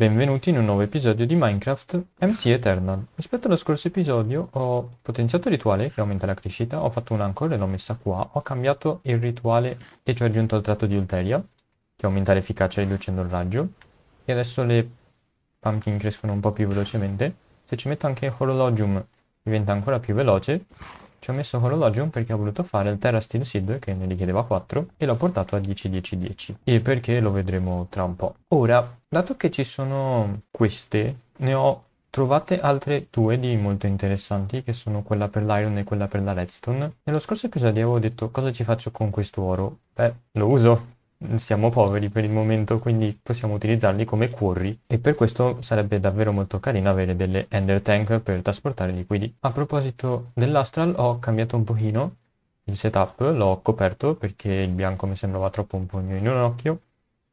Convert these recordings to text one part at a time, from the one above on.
Benvenuti in un nuovo episodio di Minecraft MC Eternal. Rispetto allo scorso episodio ho potenziato il rituale che aumenta la crescita, ho fatto un'ancora e l'ho messa qua, ho cambiato il rituale e ci ho aggiunto il tratto di Ulteria, che aumenta l'efficacia riducendo il raggio, e adesso le pumpkin crescono un po' più velocemente. Se ci metto anche Horologium diventa ancora più veloce ci ho messo con l'Ologium perché ho voluto fare il Terra Steel Seed che ne richiedeva 4 e l'ho portato a 10 10 10 e perché lo vedremo tra un po'. Ora, dato che ci sono queste, ne ho trovate altre due di molto interessanti che sono quella per l'Iron e quella per la Redstone. Nello scorso episodio avevo detto cosa ci faccio con questo oro? Beh, lo uso siamo poveri per il momento, quindi possiamo utilizzarli come quarry e per questo sarebbe davvero molto carino avere delle ender tank per trasportare liquidi. A proposito dell'astral ho cambiato un pochino il setup, l'ho coperto perché il bianco mi sembrava troppo un pugno in un occhio.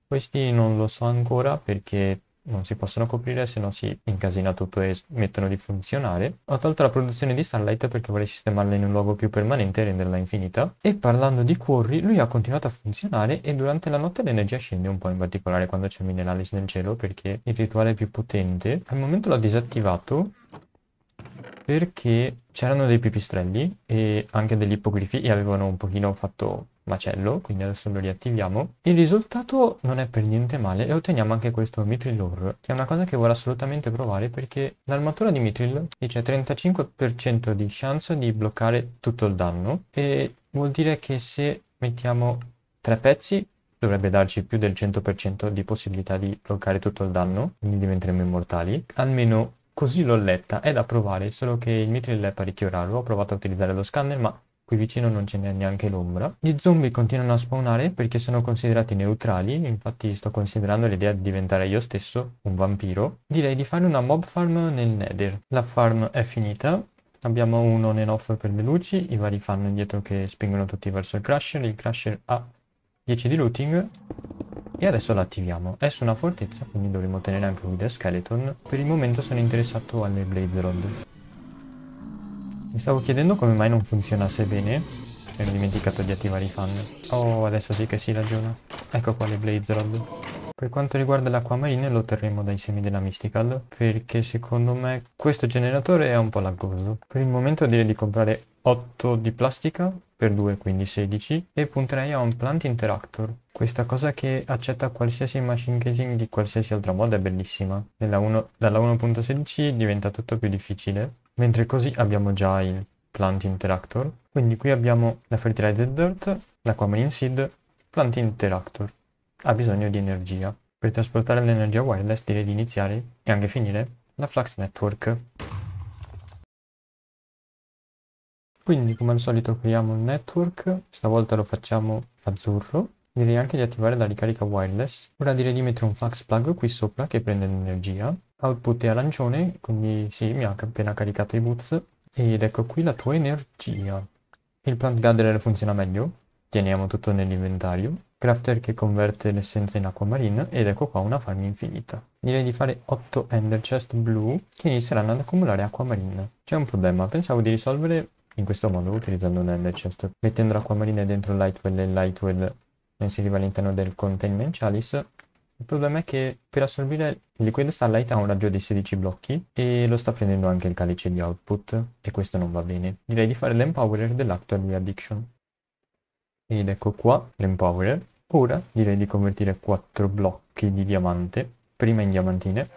Questi non lo so ancora perché non si possono coprire se no si incasina tutto e smettono di funzionare. Ho tolto la produzione di Starlight perché vorrei sistemarla in un luogo più permanente e renderla infinita. E parlando di quarry, lui ha continuato a funzionare e durante la notte l'energia scende un po', in particolare quando c'è Mineralis nel cielo perché il rituale è più potente. Al momento l'ho disattivato perché c'erano dei pipistrelli e anche degli ippogrifi e avevano un pochino fatto macello, quindi adesso lo riattiviamo. Il risultato non è per niente male e otteniamo anche questo Mithril che è una cosa che voglio assolutamente provare perché l'armatura di Mithril dice 35% di chance di bloccare tutto il danno e vuol dire che se mettiamo tre pezzi dovrebbe darci più del 100% di possibilità di bloccare tutto il danno, quindi diventeremo immortali. Almeno Così l'ho letta, è da provare, solo che il mithril è parecchio raro, ho provato a utilizzare lo scanner ma qui vicino non ce n'è neanche l'ombra. Gli zombie continuano a spawnare perché sono considerati neutrali, infatti sto considerando l'idea di diventare io stesso un vampiro. Direi di fare una mob farm nel nether. La farm è finita, abbiamo un on and off per le luci, i vari fanno indietro che spingono tutti verso il crusher, il crusher ha 10 di looting e adesso la attiviamo. È su una fortezza, quindi dovremo tenere anche Wither Skeleton. Per il momento sono interessato alle Blade Rod. Mi stavo chiedendo come mai non funzionasse bene e ho dimenticato di attivare i fan. Oh, adesso sì che si ragiona. Ecco qua le Blade Rod. Per quanto riguarda l'acquamarine lo terremo dai semi della Mystical perché secondo me questo generatore è un po' laggoso. Per il momento direi di comprare 8 di plastica per 2 quindi 16 e punterei a un plant interactor. Questa cosa che accetta qualsiasi machine casing di qualsiasi altra mod è bellissima. Uno, dalla 1.16 diventa tutto più difficile, mentre così abbiamo già il plant interactor. Quindi qui abbiamo la fertilized dirt, l'acquamarine seed, plant interactor ha bisogno di energia. Per trasportare l'energia wireless direi di iniziare e anche finire la Flux Network. Quindi come al solito creiamo un network, stavolta lo facciamo azzurro. Direi anche di attivare la ricarica wireless. Ora direi di mettere un flux plug qui sopra che prende l'energia. Output è arancione, quindi sì, mi ha appena caricato i boots. Ed ecco qui la tua energia. Il plant gatherer funziona meglio, Teniamo tutto nell'inventario. Crafter che converte l'essenza in acqua marina ed ecco qua una farm infinita. Direi di fare 8 ender chest blu che inizieranno ad accumulare acqua marina. C'è un problema, pensavo di risolvere in questo modo utilizzando un ender chest. Mettendo l'acqua marina dentro il Lightwell e il Lightwell inseriva all'interno del containment chalice il problema è che per assorbire il liquido starlight ha un raggio di 16 blocchi e lo sta prendendo anche il calice di output e questo non va bene. Direi di fare l'empowerer dell'actual addiction. Ed ecco qua l'empower. Ora direi di convertire 4 blocchi di diamante, prima in diamantine,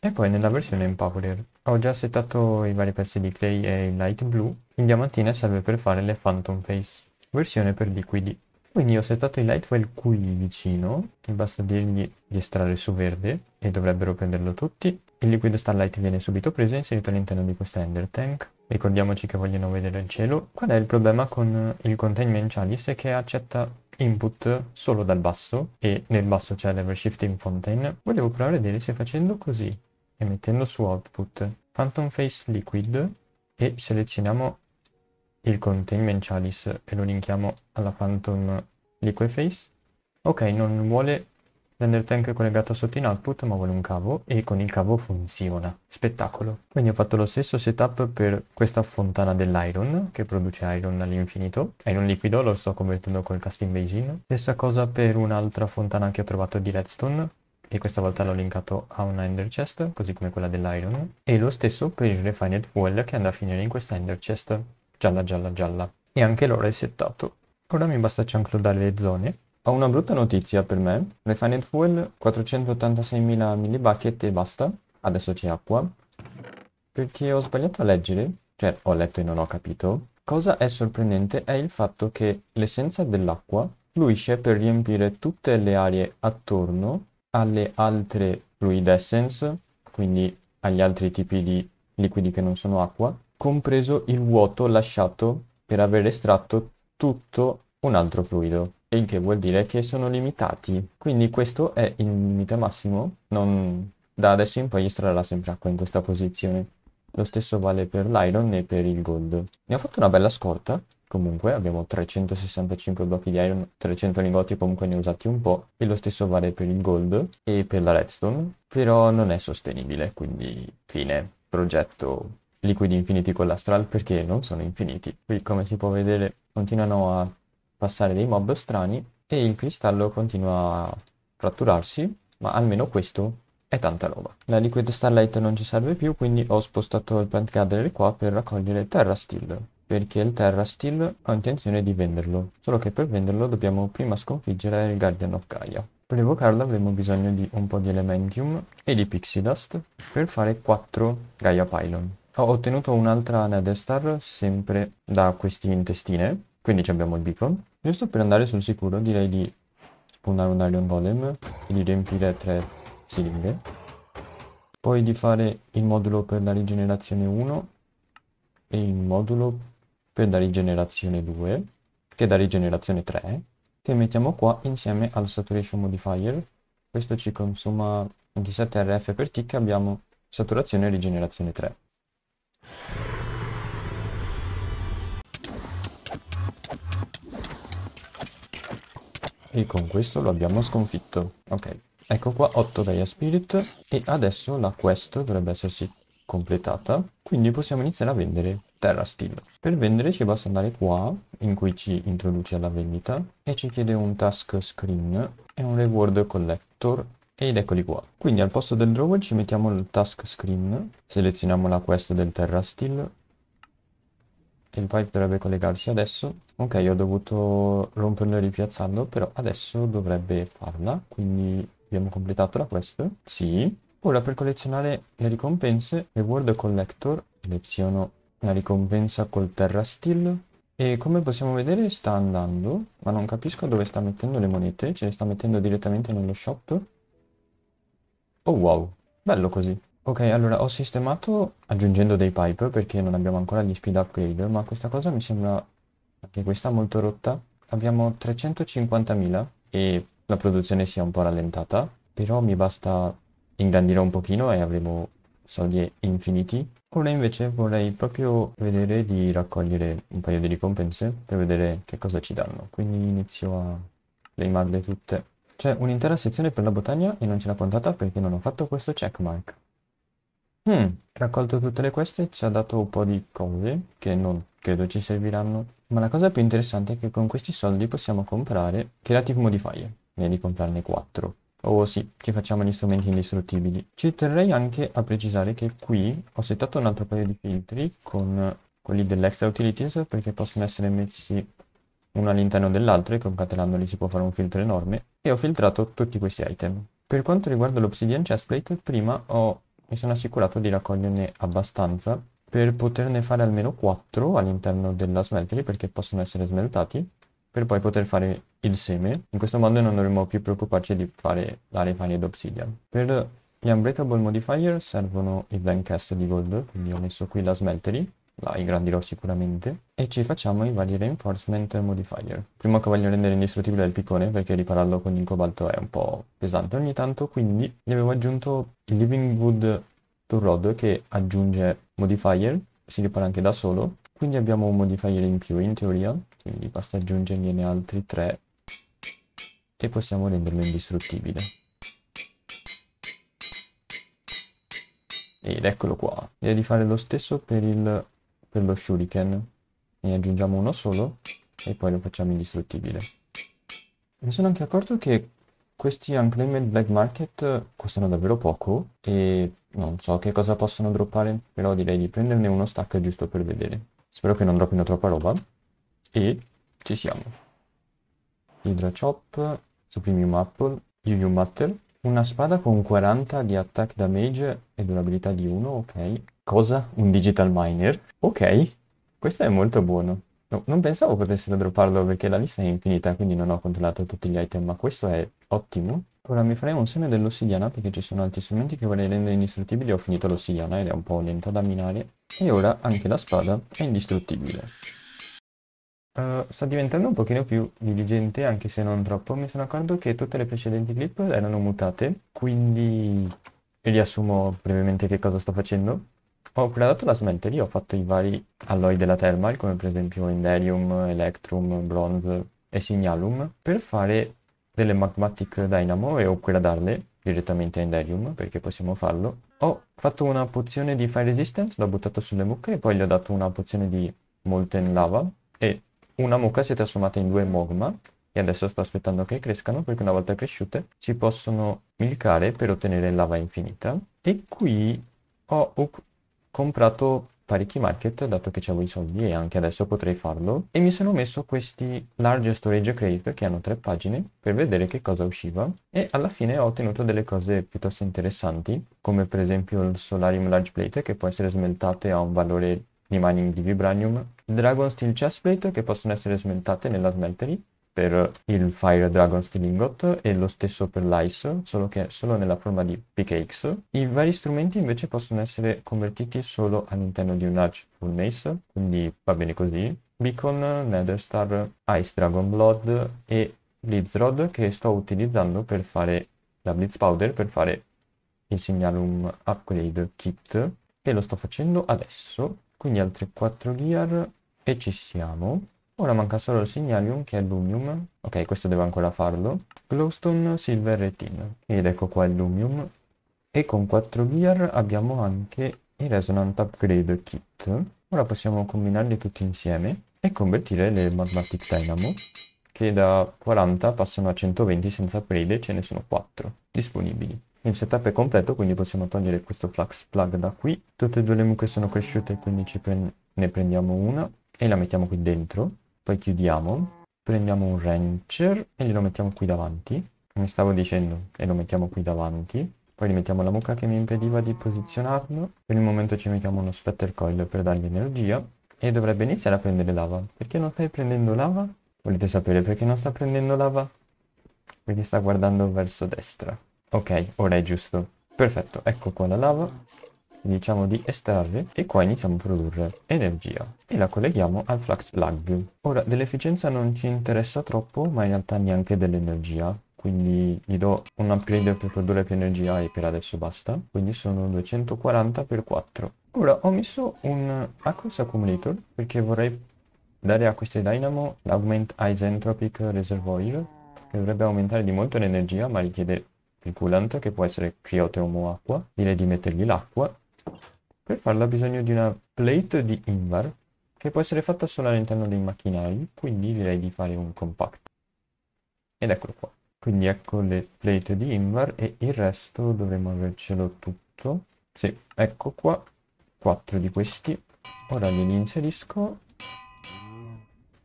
e poi nella versione empower. Ho già settato i vari pezzi di clay e il light blue. In diamantine serve per fare le phantom face, versione per liquidi. Quindi ho settato i lightwell qui vicino, che basta dirgli di estrarre su verde e dovrebbero prenderlo tutti. Il liquido starlight viene subito preso e inserito all'interno di questa ender tank. Ricordiamoci che vogliono vedere il cielo. Qual è il problema con il containment chalice? È che accetta input solo dal basso e nel basso c'è level shifting fountain. Volevo provare a vedere se facendo così e mettendo su output phantom face liquid e selezioniamo il containment chalice e lo linkiamo alla phantom liquid face. Ok, non vuole render tank collegato sotto in output ma vuole un cavo e con il cavo funziona spettacolo quindi ho fatto lo stesso setup per questa fontana dell'iron che produce iron all'infinito iron liquido lo sto convertendo col casting basin stessa cosa per un'altra fontana che ho trovato di redstone e questa volta l'ho linkato a una ender chest così come quella dell'iron e lo stesso per il refined fuel che andrà a finire in questa ender chest gialla gialla gialla e anche l'ora è settato. ora mi basta cianclodare le zone ho una brutta notizia per me. Refined Fuel 486.000 millibucket e basta. Adesso c'è acqua. Perché ho sbagliato a leggere, cioè ho letto e non ho capito. Cosa è sorprendente è il fatto che l'essenza dell'acqua fluisce per riempire tutte le aree attorno alle altre fluid essence, quindi agli altri tipi di liquidi che non sono acqua, compreso il vuoto lasciato per aver estratto tutto un altro fluido il che vuol dire che sono limitati. Quindi questo è il limite massimo, non... da adesso in poi gli starà sempre acqua in questa posizione. Lo stesso vale per l'iron e per il gold. Ne ho fatto una bella scorta, comunque abbiamo 365 blocchi di iron, 300 lingotti, comunque ne ho usati un po', e lo stesso vale per il gold e per la redstone, però non è sostenibile, quindi fine, progetto liquidi infiniti con l'astral perché non sono infiniti. Qui come si può vedere continuano a passare dei mob strani e il cristallo continua a fratturarsi, ma almeno questo è tanta roba. La Liquid Starlight non ci serve più, quindi ho spostato il Plant Gatherer qua per raccogliere Terra Steel, perché il Terra Steel ho intenzione di venderlo, solo che per venderlo dobbiamo prima sconfiggere il Guardian of Gaia. Per evocarlo avremo bisogno di un po' di Elementium e di Pixie Dust per fare 4 Gaia Pylon. Ho ottenuto un'altra Nether Star sempre da questi intestine, quindi abbiamo il Beacon, Giusto per andare sul sicuro direi di spawnare un Iron Golem e di riempire tre siringhe. Poi di fare il modulo per la rigenerazione 1 e il modulo per la rigenerazione 2, che è da rigenerazione 3, che mettiamo qua insieme al Saturation Modifier. Questo ci consuma 27 RF per tick abbiamo saturazione e rigenerazione 3. E con questo lo abbiamo sconfitto. Ok, ecco qua 8 Gaia Spirit e adesso la quest dovrebbe essersi completata. Quindi possiamo iniziare a vendere Terra Steel. Per vendere ci basta andare qua, in cui ci introduce alla vendita, e ci chiede un task screen e un reward collector ed eccoli qua. Quindi al posto del drawer ci mettiamo il task screen, selezioniamo la quest del Terra Steel il pipe dovrebbe collegarsi adesso ok ho dovuto romperlo ripiazzando però adesso dovrebbe farla quindi abbiamo completato la quest sì ora per collezionare le ricompense reward collector seleziono la ricompensa col terra steel e come possiamo vedere sta andando ma non capisco dove sta mettendo le monete ce cioè le sta mettendo direttamente nello shop oh wow bello così Ok, allora ho sistemato aggiungendo dei pipe perché non abbiamo ancora gli speed upgrade, ma questa cosa mi sembra che questa molto rotta. Abbiamo 350.000 e la produzione si è un po' rallentata, però mi basta ingrandire un pochino e avremo soldi infiniti. Ora invece vorrei proprio vedere di raccogliere un paio di ricompense per vedere che cosa ci danno, quindi inizio a leimarle tutte. C'è un'intera sezione per la botania e non ce l'ha contata perché non ho fatto questo checkmark. Mm, raccolto tutte le queste ci ha dato un po' di cose che non credo ci serviranno, ma la cosa più interessante è che con questi soldi possiamo comprare Creative Modifier, ne di comprarne 4. Oh sì, ci facciamo gli strumenti indistruttibili. Ci terrei anche a precisare che qui ho settato un altro paio di filtri con quelli dell'extra utilities perché possono essere messi uno all'interno dell'altro e concatenandoli si può fare un filtro enorme e ho filtrato tutti questi item. Per quanto riguarda l'Obsidian Chestplate, prima ho mi sono assicurato di raccoglierne abbastanza per poterne fare almeno 4 all'interno della smeltery perché possono essere smeltati per poi poter fare il seme. In questo modo non dovremo più preoccuparci di fare l'area varia d'obsidian. Per gli unbreakable modifier servono i blank cast di gold, quindi ho messo qui la smeltery la ingrandirò sicuramente e ci facciamo i vari reinforcement modifier. Prima che voglio rendere indistruttibile il piccone perché ripararlo con il cobalto è un po' pesante ogni tanto, quindi gli avevo aggiunto il living wood to rod che aggiunge modifier, si ripara anche da solo, quindi abbiamo un modifier in più in teoria, quindi basta aggiungergliene altri tre e possiamo renderlo indistruttibile. Ed eccolo qua. Direi di fare lo stesso per il per lo shuriken. Ne aggiungiamo uno solo e poi lo facciamo indistruttibile. Mi sono anche accorto che questi Unclaimed Black Market costano davvero poco e non so che cosa possono droppare, però direi di prenderne uno stack giusto per vedere. Spero che non droppino troppa roba. E ci siamo. Hydra Chop, Supremium Apple, Yu Matter, una spada con 40 di attack damage e durabilità di 1, ok, Cosa? Un digital miner? Ok, questo è molto buono. No, non pensavo potessero dropparlo perché la lista è infinita, quindi non ho controllato tutti gli item, ma questo è ottimo. Ora mi farei un seme dell'ossidiana perché ci sono altri strumenti che vorrei rendere indistruttibili. Ho finito l'ossidiana ed è un po' lenta da minare. E ora anche la spada è indistruttibile. Uh, eh, sto diventando un pochino più diligente, anche se non troppo. Mi sono accorto che tutte le precedenti clip erano mutate, quindi E riassumo brevemente che cosa sto facendo. Ho gradato la Smeltery, ho fatto i vari alloi della Thermal, come per esempio Enderium, Electrum, Bronze e Signalum, per fare delle Magmatic Dynamo e upgradarle direttamente a Enderium, perché possiamo farlo. Ho fatto una pozione di Fire Resistance, l'ho buttata sulle mucche e poi gli ho dato una pozione di Molten Lava e una mucca si è trasformata in due Mogma e adesso sto aspettando che crescano perché una volta cresciute si possono milcare per ottenere lava infinita. E qui ho comprato parecchi market dato che avevo i soldi e anche adesso potrei farlo e mi sono messo questi large storage crate che hanno tre pagine per vedere che cosa usciva e alla fine ho ottenuto delle cose piuttosto interessanti come per esempio il solarium large plate che può essere smeltate a un valore di mining di vibranium dragon steel chestplate che possono essere smeltate nella smeltery per il Fire Dragon Stilingot e lo stesso per l'Ice, solo che è solo nella forma di pickaxe. I vari strumenti invece possono essere convertiti solo all'interno di un Arch Full Mace, quindi va bene così. Beacon, Netherstar, Ice Dragon Blood e Blitzrod che sto utilizzando per fare la Blitz Powder per fare il Signalum Upgrade Kit e lo sto facendo adesso quindi altre 4 gear e ci siamo Ora manca solo il Signalium che è Lumium. Ok, questo devo ancora farlo. Glowstone, Silver e Tin. Ed ecco qua il Lumium. E con 4 gear abbiamo anche il Resonant Upgrade Kit. Ora possiamo combinarli tutti insieme e convertire le Magmatic Dynamo che da 40 passano a 120 senza upgrade e ce ne sono 4 disponibili. Il setup è completo quindi possiamo togliere questo flux plug da qui. Tutte e due le mucche sono cresciute quindi pre ne prendiamo una e la mettiamo qui dentro poi chiudiamo prendiamo un rancher e glielo mettiamo qui davanti come stavo dicendo e lo mettiamo qui davanti poi gli mettiamo la mucca che mi impediva di posizionarlo per il momento ci mettiamo uno spetter coil per dargli energia e dovrebbe iniziare a prendere lava perché non stai prendendo lava? volete sapere perché non sta prendendo lava? perché sta guardando verso destra ok ora è giusto perfetto ecco qua la lava diciamo di estrarre e qua iniziamo a produrre energia e la colleghiamo al flux plug. Ora dell'efficienza non ci interessa troppo ma in realtà neanche dell'energia quindi gli do un upgrade per produrre più energia e per adesso basta quindi sono 240 x 4 ora ho messo un Aquas Accumulator perché vorrei dare a queste Dynamo l'Augment Isentropic Reservoir che dovrebbe aumentare di molto l'energia ma richiede il coolant che può essere criote cioè o acqua direi di mettergli l'acqua per farla ho bisogno di una plate di Invar, che può essere fatta solo all'interno dei macchinari, quindi direi di fare un compact. Ed eccolo qua. Quindi ecco le plate di Invar e il resto dovremmo avercelo tutto. Sì, ecco qua, 4 di questi. Ora li inserisco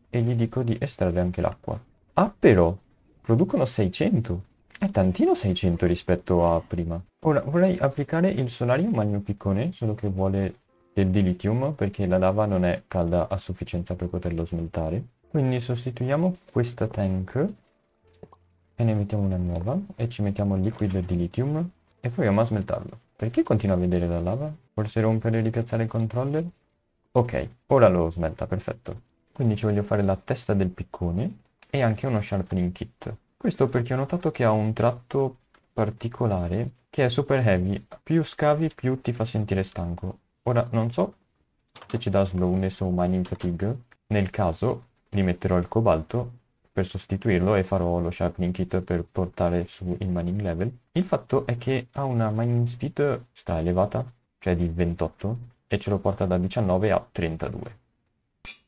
e gli dico di estrarre anche l'acqua. Ah però, producono 600! È tantino 600 rispetto a prima. Ora vorrei applicare il solarium al mio piccone, solo che vuole del dilithium perché la lava non è calda a sufficienza per poterlo smeltare. Quindi sostituiamo questa tank e ne mettiamo una nuova e ci mettiamo il liquido di lithium e proviamo a smeltarlo. Perché continua a vedere la lava? Forse rompere e ripiazzare il controller? Ok, ora lo smelta, perfetto. Quindi ci voglio fare la testa del piccone e anche uno sharpening kit. Questo perché ho notato che ha un tratto particolare che è super heavy. Più scavi più ti fa sentire stanco. Ora non so se ci dà slowness o mining fatigue. Nel caso li metterò il cobalto per sostituirlo e farò lo sharpening kit per portare su il mining level. Il fatto è che ha una mining speed stra elevata, cioè di 28, e ce lo porta da 19 a 32.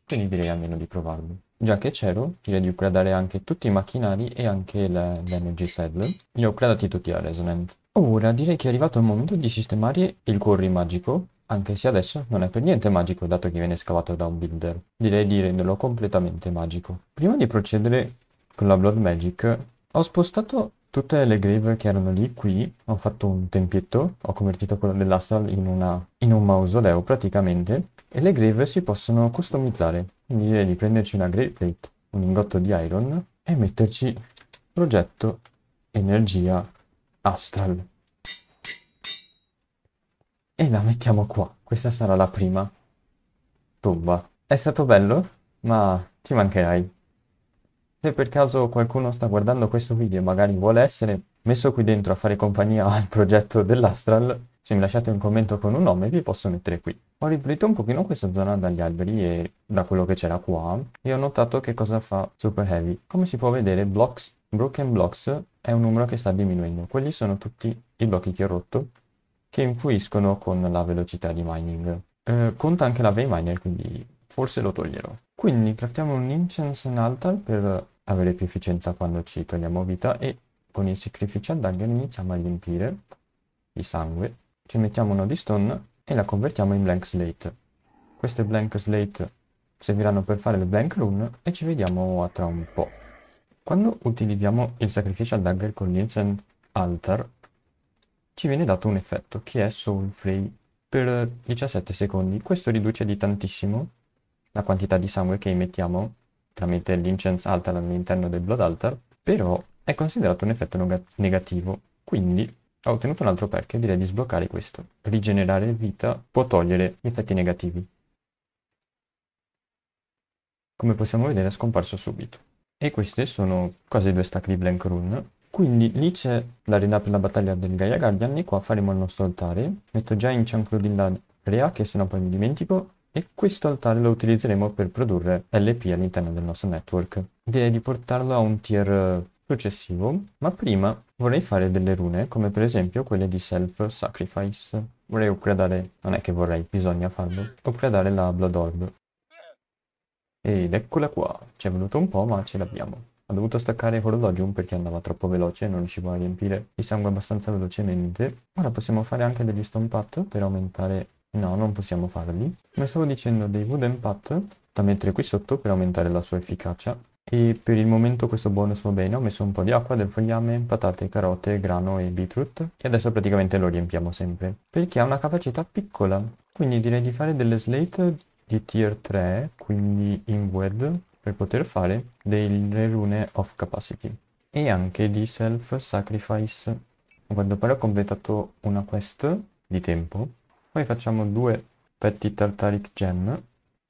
Quindi direi almeno di provarlo. Già che c'ero, direi di upgradare anche tutti i macchinari e anche l'energy saddle. Li ho upgradati tutti a Resonant. Ora direi che è arrivato il momento di sistemare il quarry magico, anche se adesso non è per niente magico dato che viene scavato da un builder. Direi di renderlo completamente magico. Prima di procedere con la Blood Magic, ho spostato tutte le grave che erano lì qui, ho fatto un tempietto, ho convertito quello dell'Astal in, in un mausoleo praticamente, e le grave si possono customizzare. Quindi direi di prenderci una Grey Plate, un ingotto di Iron e metterci progetto energia astral. E la mettiamo qua. Questa sarà la prima tomba. È stato bello, ma ti mancherai. Se per caso qualcuno sta guardando questo video e magari vuole essere messo qui dentro a fare compagnia al progetto dell'Astral, se mi lasciate un commento con un nome vi posso mettere qui. Ho riempito un pochino questa zona dagli alberi e da quello che c'era qua e ho notato che cosa fa Super Heavy. Come si può vedere, blocks, broken blocks è un numero che sta diminuendo. Quelli sono tutti i blocchi che ho rotto che influiscono con la velocità di mining. Eh, conta anche la V-Miner, quindi forse lo toglierò. Quindi craftiamo un Incense and Altar per avere più efficienza quando ci togliamo vita e con il Sacrificial Dagger iniziamo a riempire di sangue. Ci mettiamo uno di stone e la convertiamo in blank slate. Queste blank slate serviranno per fare le blank rune e ci vediamo tra un po'. Quando utilizziamo il Sacrificial Dagger con l'Incent Altar ci viene dato un effetto che è Soul Free per 17 secondi. Questo riduce di tantissimo la quantità di sangue che emettiamo tramite l'Incense Altar all'interno del Blood Altar, però è considerato un effetto negativo, quindi ha ottenuto un altro perk, direi di sbloccare questo. Rigenerare vita può togliere effetti negativi. Come possiamo vedere è scomparso subito. E queste sono quasi due stack di Blank Rune. Quindi lì c'è l'arena per la battaglia del Gaia Guardian e qua faremo il nostro altare. Metto già in cancro di l'area che se no poi mi dimentico e questo altare lo utilizzeremo per produrre LP all'interno del nostro network. Direi di portarlo a un tier successivo, ma prima vorrei fare delle rune, come per esempio quelle di Self-Sacrifice. Vorrei upgradare, non è che vorrei, bisogna farlo, upgradare la Blood Orb. Ed eccola qua, ci è venuto un po' ma ce l'abbiamo. Ha dovuto staccare Horologium perché andava troppo veloce e non riuscivo a riempire il sangue abbastanza velocemente. Ora possiamo fare anche degli stone Path per aumentare... No, non possiamo farli. Come stavo dicendo dei wooden Path da mettere qui sotto per aumentare la sua efficacia e per il momento questo bonus va bene, ho messo un po' di acqua, del fogliame, patate, carote, grano e beetroot e adesso praticamente lo riempiamo sempre, perché ha una capacità piccola, quindi direi di fare delle slate di tier 3, quindi in inward, per poter fare delle rune of capacity e anche di self sacrifice. Quando poi ho completato una quest di tempo, poi facciamo due petti tartaric gem,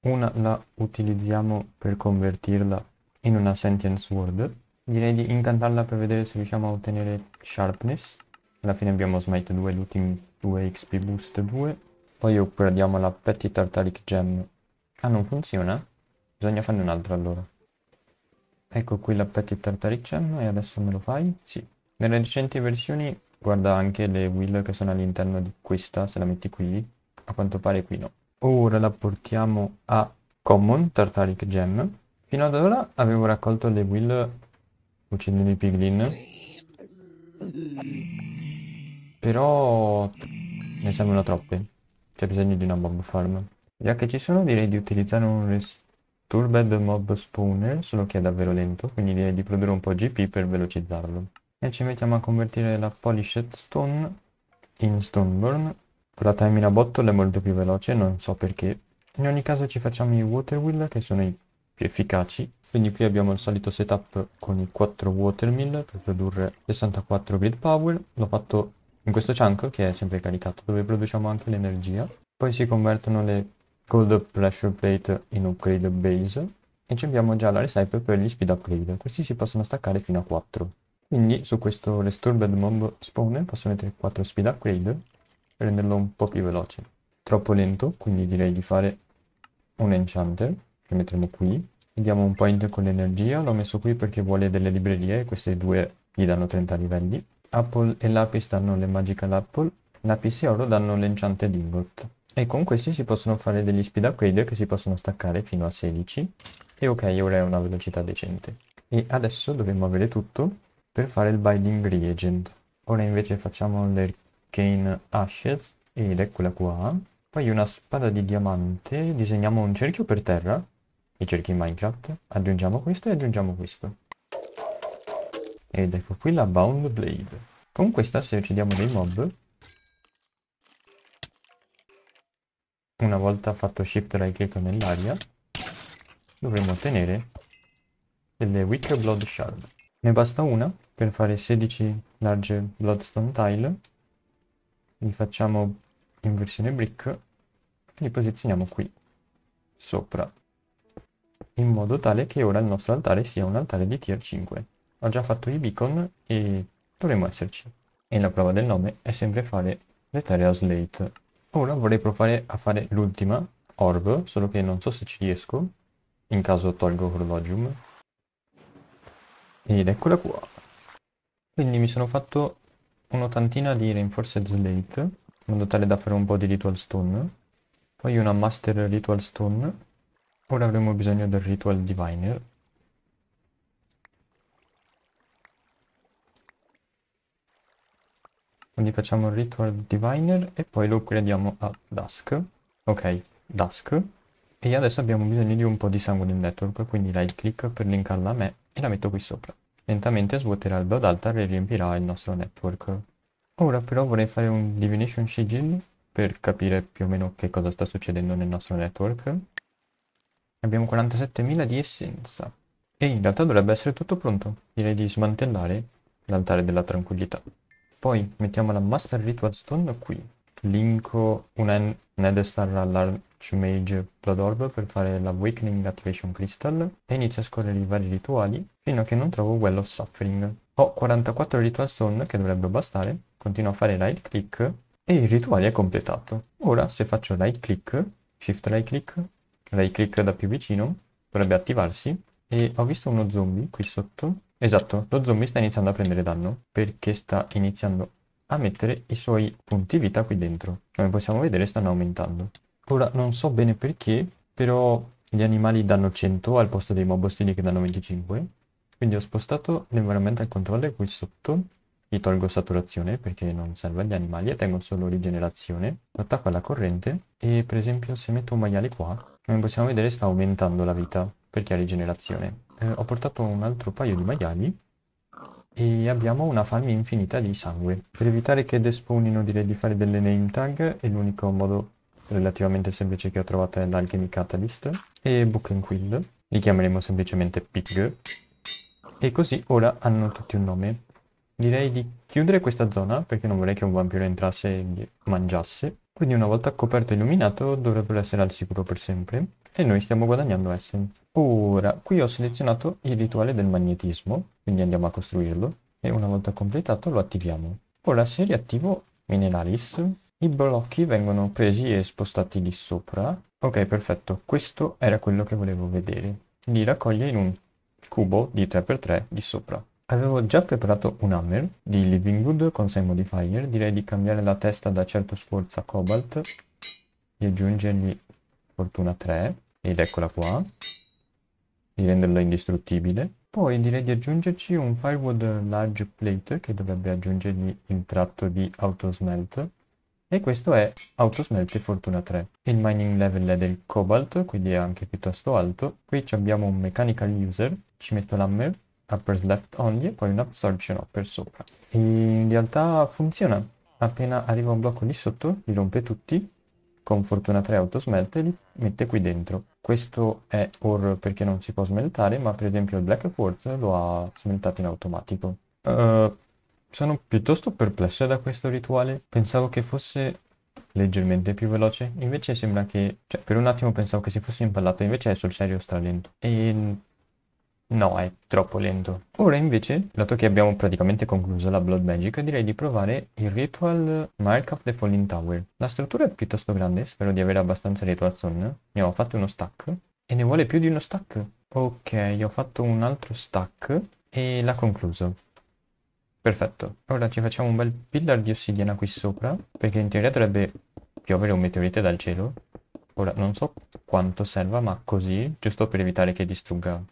una la utilizziamo per convertirla in una Sentience Sword. Direi di incantarla per vedere se riusciamo a ottenere Sharpness. Alla fine abbiamo Smite 2, Looting 2, XP Boost 2. Poi upgradiamo la Petty Tartaric Gem. Ah, non funziona? Bisogna farne un'altra allora. Ecco qui la Petty Tartaric Gem e adesso me lo fai? Sì. Nelle recenti versioni guarda anche le wheel che sono all'interno di questa, se la metti qui. A quanto pare qui no. Ora la portiamo a Common Tartaric Gem Fino ad ora avevo raccolto le will uccidendo i piglin. Però ne sembrano troppe. C'è bisogno di una mob farm. Già che ci sono direi di utilizzare un Resturbed Mob Spawner, solo che è davvero lento, quindi direi di produrre un po' GP per velocizzarlo. E ci mettiamo a convertire la Polished Stone in Stoneburn. Con La timing a bottle è molto più veloce, non so perché. In ogni caso ci facciamo i Water Wheel che sono i più efficaci. Quindi qui abbiamo il solito setup con i 4 watermill per produrre 64 grid power. L'ho fatto in questo chunk che è sempre caricato dove produciamo anche l'energia. Poi si convertono le cold pressure plate in upgrade base e ci abbiamo già la recycle per gli speed upgrade. Questi si possono staccare fino a 4. Quindi su questo restored mob spawner posso mettere 4 speed upgrade per renderlo un po' più veloce. Troppo lento, quindi direi di fare un enchanter che metteremo qui. Vediamo un point con l'energia, l'ho messo qui perché vuole delle librerie, queste due gli danno 30 livelli. Apple e Lapis danno le Magical Apple, Lapis e Oro danno l'Enchanted Dingot. E con questi si possono fare degli speed upgrade che si possono staccare fino a 16. E ok, ora è una velocità decente. E adesso dovremmo avere tutto per fare il Binding Reagent. Ora invece facciamo l'Arcane Ashes ed eccola qua. Poi una spada di diamante, disegniamo un cerchio per terra ricerchi Minecraft, aggiungiamo questo e aggiungiamo questo. Ed ecco qui la Bound Blade. Con questa se uccidiamo dei mob, una volta fatto shift right click nell'aria, dovremo ottenere delle Wicker Blood Shard. Ne basta una per fare 16 large Bloodstone Tile, li facciamo in versione brick e li posizioniamo qui sopra in modo tale che ora il nostro altare sia un altare di tier 5. Ho già fatto i beacon e dovremmo esserci. E la prova del nome è sempre fare l'Ethereal Slate. Ora vorrei provare a fare l'ultima, Orb, solo che non so se ci riesco, in caso tolgo Horlogium. Ed eccola qua. Quindi mi sono fatto un'ottantina di Reinforced Slate, in modo tale da fare un po' di Ritual Stone. Poi una Master Ritual Stone Ora avremo bisogno del ritual diviner. Quindi facciamo il ritual diviner e poi lo upgradiamo a dusk. Ok, dusk. E adesso abbiamo bisogno di un po' di sangue del network, quindi right click per linkarla a me e la metto qui sopra. Lentamente svuoterà il blood altar e riempirà il nostro network. Ora però vorrei fare un divination sigil per capire più o meno che cosa sta succedendo nel nostro network. Abbiamo 47.000 di essenza. E in realtà dovrebbe essere tutto pronto. Direi di smantellare l'altare della tranquillità. Poi mettiamo la Master Ritual Stone qui. Linko una Nedestar all'Archmage Blood Orb per fare l'Awakening Activation Crystal e inizio a scorrere i vari rituali fino a che non trovo Well of Suffering. Ho 44 Ritual Stone che dovrebbe bastare, continuo a fare right click e il rituale è completato. Ora se faccio right click, shift right click, lei clicca da più vicino, dovrebbe attivarsi. E ho visto uno zombie qui sotto. Esatto, lo zombie sta iniziando a prendere danno perché sta iniziando a mettere i suoi punti vita qui dentro. Come possiamo vedere stanno aumentando. Ora non so bene perché, però gli animali danno 100 al posto dei mobostini che danno 25. Quindi ho spostato l'environmental controller qui sotto gli tolgo saturazione perché non serve agli animali e tengo solo rigenerazione. Lo attacco alla corrente e per esempio se metto un maiale qua, come possiamo vedere sta aumentando la vita perché ha rigenerazione. Eh, ho portato un altro paio di maiali e abbiamo una farmi infinita di sangue. Per evitare che despawnino direi di fare delle name tag e l'unico modo relativamente semplice che ho trovato è l'Alchemy Catalyst e Book and Quill. Li chiameremo semplicemente Pig e così ora hanno tutti un nome. Direi di chiudere questa zona perché non vorrei che un vampiro entrasse e mangiasse. Quindi una volta coperto e illuminato dovrebbero essere al sicuro per sempre. E noi stiamo guadagnando essence. Ora, qui ho selezionato il rituale del magnetismo, quindi andiamo a costruirlo. E una volta completato lo attiviamo. Ora se riattivo Mineralis, i blocchi vengono presi e spostati lì sopra. Ok, perfetto. Questo era quello che volevo vedere. Li raccoglie in un cubo di 3x3 di sopra. Avevo già preparato un hammer di Livingwood con 6 modifier, direi di cambiare la testa da certo sforzo a cobalt di aggiungergli fortuna 3 ed eccola qua, di renderla indistruttibile. Poi direi di aggiungerci un firewood large plate che dovrebbe aggiungergli il tratto di autosmelt e questo è autosmelt e fortuna 3. Il mining level è del cobalt quindi è anche piuttosto alto. Qui abbiamo un mechanical user, ci metto l'hammer upper left only e poi un absorption upper sopra. in realtà funziona. Appena arriva un blocco lì sotto, li rompe tutti, con fortuna 3 autosmelt e li mette qui dentro. Questo è or perché non si può smeltare, ma per esempio il Black Quartz lo ha smeltato in automatico. Uh, sono piuttosto perplesso da questo rituale. Pensavo che fosse leggermente più veloce. Invece sembra che... Cioè, per un attimo pensavo che si fosse impallato, invece è sul serio stralento. E No, è troppo lento. Ora invece, dato che abbiamo praticamente concluso la Blood Magic, direi di provare il Ritual Mark of the Falling Tower. La struttura è piuttosto grande, spero di avere abbastanza Ritual Zone. Ne ho fatto uno stack. E ne vuole più di uno stack? Ok, ho fatto un altro stack e l'ha concluso. Perfetto. Ora ci facciamo un bel pillar di ossidiana qui sopra, perché in teoria dovrebbe piovere un meteorite dal cielo. Ora non so quanto serva, ma così, giusto per evitare che distrugga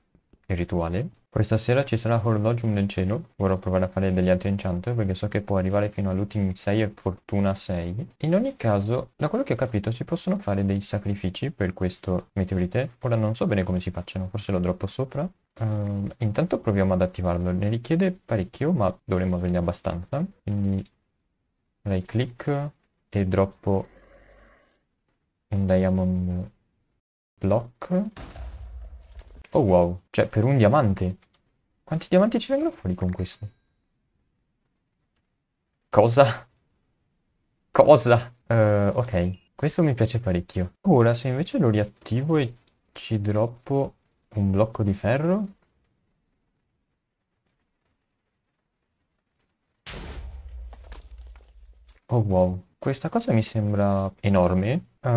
il rituale. Questa sera ci sarà Horlogium nel cielo, vorrò provare a fare degli altri enchant perché so che può arrivare fino all'ultimo 6 e fortuna 6. In ogni caso, da quello che ho capito, si possono fare dei sacrifici per questo meteorite. Ora non so bene come si facciano, forse lo droppo sopra. Um, intanto proviamo ad attivarlo, ne richiede parecchio ma dovremmo averne abbastanza. Quindi lei click e droppo un diamond block Oh wow, cioè per un diamante. Quanti diamanti ci vengono fuori con questo? Cosa? Cosa? Uh, ok, questo mi piace parecchio. Ora se invece lo riattivo e ci droppo un blocco di ferro... Oh wow, questa cosa mi sembra enorme. Uh,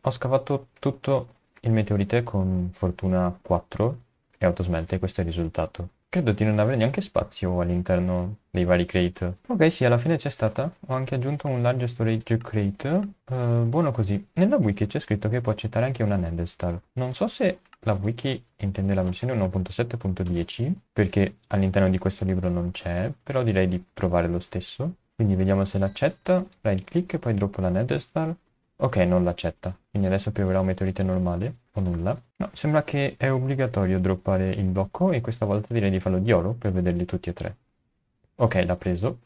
ho scavato tutto il meteorite con fortuna 4 e autosmelte, questo è il risultato. Credo di non avere neanche spazio all'interno dei vari crate. Ok, sì, alla fine c'è stata. Ho anche aggiunto un large storage crate. Uh, buono così. Nella wiki c'è scritto che può accettare anche una Nendestar. Non so se la wiki intende la versione 1.7.10, perché all'interno di questo libro non c'è, però direi di provare lo stesso. Quindi vediamo se l'accetta, right click, e poi droppo la Nendestar, Ok, non l'accetta. Quindi adesso pioverà un meteorite normale o nulla. No, sembra che è obbligatorio droppare il blocco e questa volta direi di farlo di oro per vederli tutti e tre. Ok, l'ha preso.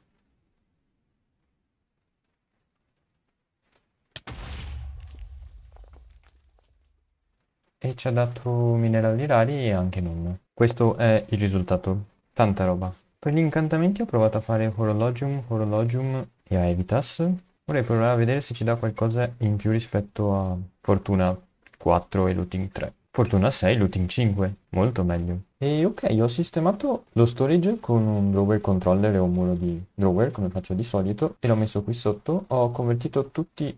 E ci ha dato minerali rari e anche non. Questo è il risultato. Tanta roba. Per gli incantamenti ho provato a fare Horologium, Horologium e Aevitas, Vorrei provare a vedere se ci dà qualcosa in più rispetto a Fortuna 4 e Looting 3. Fortuna 6, Looting 5, molto meglio. E ok, ho sistemato lo storage con un drawer controller e un muro di drawer, come faccio di solito, e l'ho messo qui sotto. Ho convertito tutti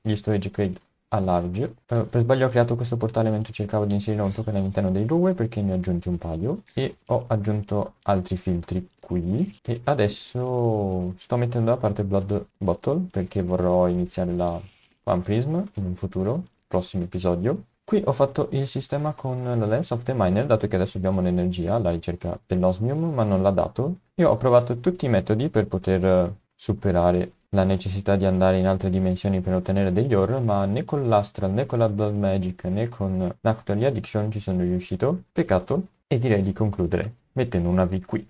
gli storage crate a large. Uh, per sbaglio ho creato questo portale mentre cercavo di inserire un token all'interno dei drawer perché ne ho aggiunti un paio e ho aggiunto altri filtri qui e adesso sto mettendo da parte Blood Bottle perché vorrò iniziare la One Prism in un futuro, prossimo episodio. Qui ho fatto il sistema con la Lens of the Miner, dato che adesso abbiamo l'energia alla ricerca dell'osmium, ma non l'ha dato. Io ho provato tutti i metodi per poter superare la necessità di andare in altre dimensioni per ottenere degli ore, ma né con l'Astral, né con la Blood Magic, né con l'Actually Addiction ci sono riuscito. Peccato. E direi di concludere mettendo una V qui.